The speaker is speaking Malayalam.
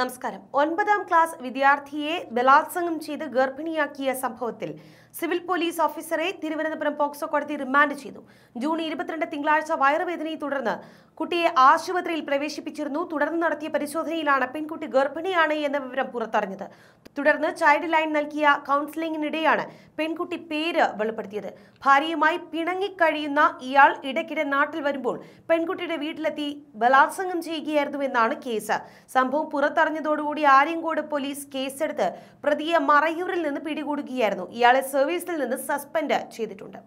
നമസ്കാരം ഒൻപതാം ക്ലാസ് വിദ്യാർത്ഥിയെ ബലാത്സംഗം ചെയ്ത് ഗർഭിണിയാക്കിയ സംഭവത്തിൽ സിവിൽ പോലീസ് ഓഫീസറെ തിരുവനന്തപുരം പോക്സോ കോടതി റിമാൻഡ് ചെയ്തു ജൂൺ ഇരുപത്തിരണ്ട് തിങ്കളാഴ്ച വയറുവേദനയെ തുടർന്ന് കുട്ടിയെ ആശുപത്രിയിൽ പ്രവേശിപ്പിച്ചിരുന്നു തുടർന്ന് നടത്തിയ പരിശോധനയിലാണ് പെൺകുട്ടി ഗർഭിണിയാണ് എന്ന വിവരം പുറത്തറിഞ്ഞത് തുടർന്ന് ചൈൽഡ് ലൈൻ നൽകിയ കൗൺസിലിംഗിനിടെയാണ് പെൺകുട്ടി പേര് വെളിപ്പെടുത്തിയത് ഭാര്യയുമായി പിണങ്ങിക്കഴിയുന്ന ഇയാൾ ഇടയ്ക്കിടെ നാട്ടിൽ വരുമ്പോൾ പെൺകുട്ടിയുടെ വീട്ടിലെത്തി ബലാത്സംഗം ചെയ്യുകയായിരുന്നു എന്നാണ് കേസ് സംഭവം പുറത്തറിഞ്ഞു പറഞ്ഞതോടുകൂടി ആര്യങ്കോട് പോലീസ് കേസെടുത്ത് പ്രതിയെ മറയൂരിൽ നിന്ന് പിടികൂടുകയായിരുന്നു ഇയാളെ സർവീസിൽ നിന്ന് സസ്പെൻഡ് ചെയ്തിട്ടുണ്ട്